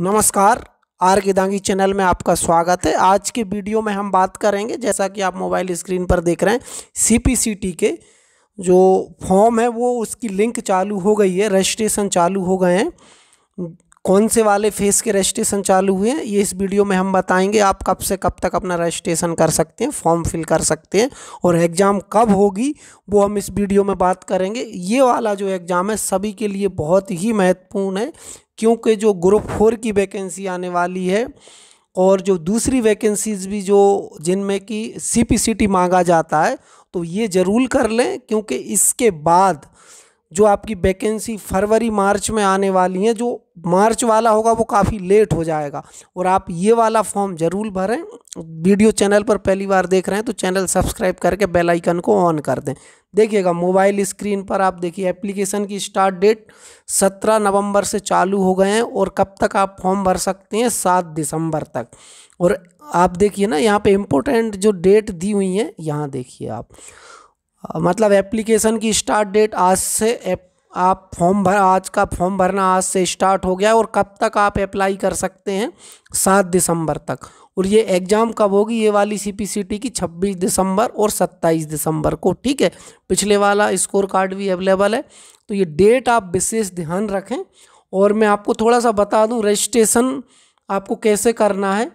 नमस्कार are गिदांगी channel में आपका स्वागत है आज के वीडियो में हम बात करेंगे जैसा कि आप मोबाइल स्क्रीन पर देख रहे हैं सीपीसीटी के जो फॉर्म है वो उसकी लिंक चालू हो गई है रजिस्ट्रेशन चालू हो गए हैं कौन से वाले फेस के रजिस्ट्रेशन चालू हुए हैं ये इस वीडियो में हम बताएंगे आप कब से कब तक अपना रजिस्ट्रेशन कर सकते हैं फॉर्म फिल कर सकते हैं और एग्ज़ाम कब होगी वो हम इस वीडियो में बात करेंगे ये वाला जो एग्ज़ाम है सभी के लिए बहुत ही महत्वपूर्ण है क्योंकि जो ग्रुप फोर की वैकेंसी आने वाली है और जो दूसरी वैकेंसीज़ भी जो जिनमें कि सी पी सी टी मांगा जाता है तो ये ज़रूर कर लें क्योंकि इसके बाद जो आपकी वैकेंसी फरवरी मार्च में आने वाली हैं जो मार्च वाला होगा वो काफ़ी लेट हो जाएगा और आप ये वाला फॉर्म ज़रूर भरें वीडियो चैनल पर पहली बार देख रहे हैं तो चैनल सब्सक्राइब करके बेल आइकन को ऑन कर दें देखिएगा मोबाइल स्क्रीन पर आप देखिए एप्लीकेशन की स्टार्ट डेट सत्रह नवंबर से चालू हो गए हैं और कब तक आप फॉर्म भर सकते हैं सात दिसंबर तक और आप देखिए ना यहाँ पर इम्पोर्टेंट जो डेट दी हुई हैं यहाँ देखिए आप मतलब एप्लीकेशन की स्टार्ट डेट आज से आप फॉर्म भर आज का फॉर्म भरना आज से स्टार्ट हो गया और कब तक आप अप्लाई कर सकते हैं सात दिसंबर तक और ये एग्ज़ाम कब होगी ये वाली सी पी सी टी की छब्बीस दिसंबर और सत्ताईस दिसंबर को ठीक है पिछले वाला स्कोर कार्ड भी अवेलेबल है तो ये डेट आप विशेष ध्यान रखें और मैं आपको थोड़ा सा बता दूं रजिस्ट्रेशन आपको कैसे करना है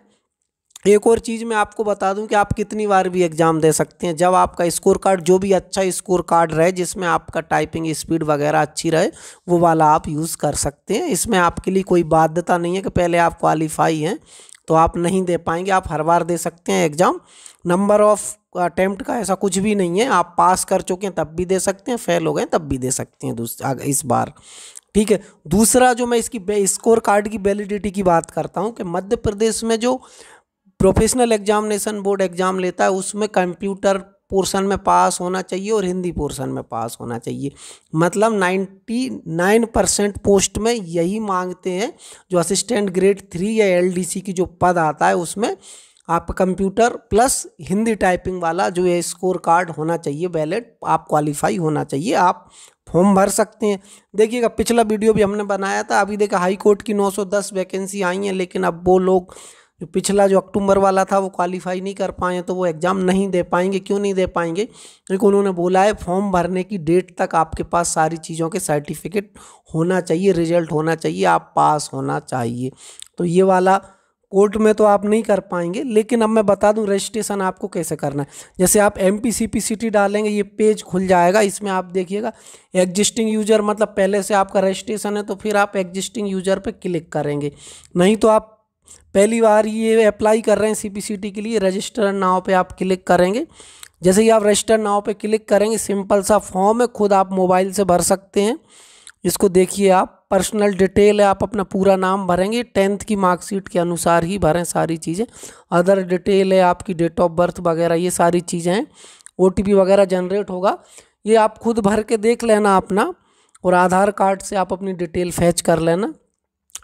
एक और चीज़ मैं आपको बता दूं कि आप कितनी बार भी एग्ज़ाम दे सकते हैं जब आपका स्कोर कार्ड जो भी अच्छा स्कोर कार्ड रहे जिसमें आपका टाइपिंग स्पीड वगैरह अच्छी रहे वो वाला आप यूज़ कर सकते हैं इसमें आपके लिए कोई बाध्यता नहीं है कि पहले आप क्वालिफाई हैं तो आप नहीं दे पाएंगे आप हर बार दे सकते हैं एग्ज़ाम नंबर ऑफ अटैम्प्ट का ऐसा कुछ भी नहीं है आप पास कर चुके हैं तब भी दे सकते हैं फेल हो गए तब भी दे सकते हैं इस बार ठीक है दूसरा जो मैं इसकी स्कोर कार्ड की वैलिडिटी की बात करता हूँ कि मध्य प्रदेश में जो प्रोफेशनल एग्जामिनेशन बोर्ड एग्जाम लेता है उसमें कंप्यूटर पोर्शन में पास होना चाहिए और हिंदी पोर्शन में पास होना चाहिए मतलब 99 परसेंट पोस्ट में यही मांगते हैं जो असिस्टेंट ग्रेड थ्री या एलडीसी की जो पद आता है उसमें आप कंप्यूटर प्लस हिंदी टाइपिंग वाला जो है स्कोर कार्ड होना चाहिए बैलेट आप क्वालिफाई होना चाहिए आप फॉर्म भर सकते हैं देखिएगा पिछला वीडियो भी हमने बनाया था अभी देखा हाई कोर्ट की 910 वैकेंसी आई हैं लेकिन अब वो लोग जो पिछला जो अक्टूबर वाला था वो क्वालिफाई नहीं कर पाए तो वो एग्ज़ाम नहीं दे पाएंगे क्यों नहीं दे पाएंगे क्योंकि उन्होंने बोला है फॉर्म भरने की डेट तक आपके पास सारी चीज़ों के सर्टिफिकेट होना चाहिए रिजल्ट होना चाहिए आप पास होना चाहिए तो ये वाला कोर्ट में तो आप नहीं कर पाएंगे लेकिन अब मैं बता दूं रजिस्ट्रेशन आपको कैसे करना है जैसे आप M P C P C T डालेंगे ये पेज खुल जाएगा इसमें आप देखिएगा एग्जिस्टिंग यूजर मतलब पहले से आपका रजिस्ट्रेशन है तो फिर आप एग्जिस्टिंग यूजर पे क्लिक करेंगे नहीं तो आप पहली बार ये अप्लाई कर रहे हैं सी के लिए रजिस्टर नाव पे आप क्लिक करेंगे जैसे ही आप रजिस्टर नाव पे क्लिक करेंगे सिंपल सा फॉर्म है खुद आप मोबाइल से भर सकते हैं इसको देखिए आप पर्सनल डिटेल है आप अपना पूरा नाम भरेंगे टेंथ की मार्कशीट के अनुसार ही भरें सारी चीज़ें अदर डिटेल है आपकी डेट ऑफ बर्थ वगैरह ये सारी चीज़ें हैं ओ वगैरह जनरेट होगा ये आप खुद भर के देख लेना अपना और आधार कार्ड से आप अपनी डिटेल फैच कर लेना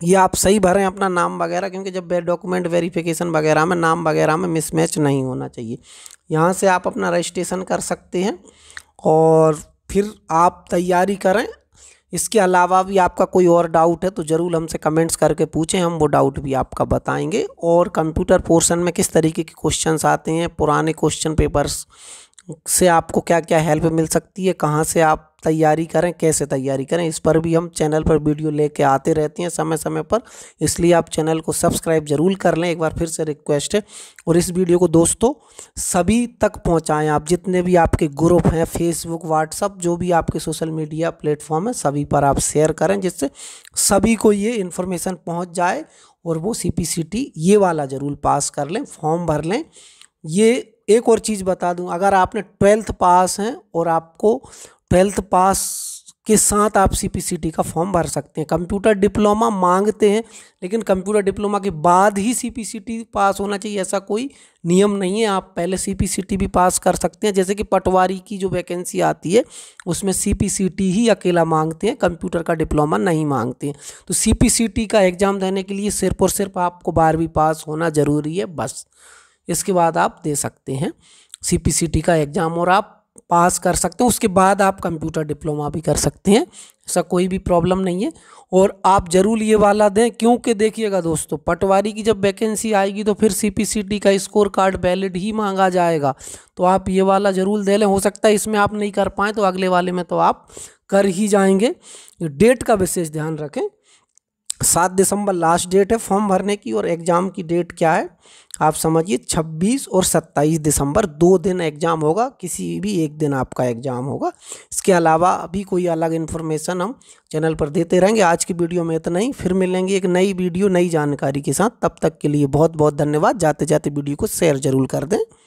ये आप सही भरें अपना नाम वगैरह क्योंकि जब डॉक्यूमेंट वेरिफिकेशन वगैरह में नाम वगैरह में मिसमैच नहीं होना चाहिए यहाँ से आप अपना रजिस्ट्रेशन कर सकते हैं और फिर आप तैयारी करें इसके अलावा भी आपका कोई और डाउट है तो ज़रूर हमसे कमेंट्स करके पूछें हम वो डाउट भी आपका बताएंगे और कंप्यूटर पोर्शन में किस तरीके के क्वेश्चंस आते हैं पुराने क्वेश्चन पेपर्स से आपको क्या क्या हेल्प मिल सकती है कहाँ से आप तैयारी करें कैसे तैयारी करें इस पर भी हम चैनल पर वीडियो लेके आते रहते हैं समय समय पर इसलिए आप चैनल को सब्सक्राइब जरूर कर लें एक बार फिर से रिक्वेस्ट है और इस वीडियो को दोस्तों सभी तक पहुंचाएं आप जितने भी आपके ग्रुप हैं फेसबुक व्हाट्सअप जो भी आपके सोशल मीडिया प्लेटफॉर्म है सभी पर आप शेयर करें जिससे सभी को ये इन्फॉर्मेशन पहुँच जाए और वो सी ये वाला ज़रूर पास कर लें फॉर्म भर लें ये एक और चीज़ बता दूं अगर आपने ट्वेल्थ पास हैं और आपको ट्वेल्थ पास के साथ आप सी का फॉर्म भर सकते हैं कंप्यूटर डिप्लोमा मांगते हैं लेकिन कंप्यूटर डिप्लोमा के बाद ही सी पास होना चाहिए ऐसा कोई नियम नहीं है आप पहले सी भी पास कर सकते हैं जैसे कि पटवारी की जो वैकेंसी आती है उसमें सी ही अकेला मांगते हैं कंप्यूटर का डिप्लोमा नहीं मांगते हैं तो सी का एग्ज़ाम देने के लिए सिर्फ और सिर्फ आपको बारहवीं पास होना ज़रूरी है बस इसके बाद आप दे सकते हैं सी का एग्ज़ाम और आप पास कर सकते हैं उसके बाद आप कंप्यूटर डिप्लोमा भी कर सकते हैं ऐसा कोई भी प्रॉब्लम नहीं है और आप ज़रूर ये वाला दें क्योंकि देखिएगा दोस्तों पटवारी की जब वैकेंसी आएगी तो फिर सी का स्कोर कार्ड वैलिड ही मांगा जाएगा तो आप ये वाला ज़रूर दे लें हो सकता है इसमें आप नहीं कर पाएँ तो अगले वाले में तो आप कर ही जाएंगे डेट का विशेष ध्यान रखें सात दिसंबर लास्ट डेट है फॉर्म भरने की और एग्ज़ाम की डेट क्या है आप समझिए 26 और 27 दिसंबर दो दिन एग्ज़ाम होगा किसी भी एक दिन आपका एग्ज़ाम होगा इसके अलावा अभी कोई अलग इन्फॉर्मेशन हम चैनल पर देते रहेंगे आज की वीडियो में इतना ही फिर मिलेंगे एक नई वीडियो नई जानकारी के साथ तब तक के लिए बहुत बहुत धन्यवाद जाते जाते वीडियो को शेयर ज़रूर कर दें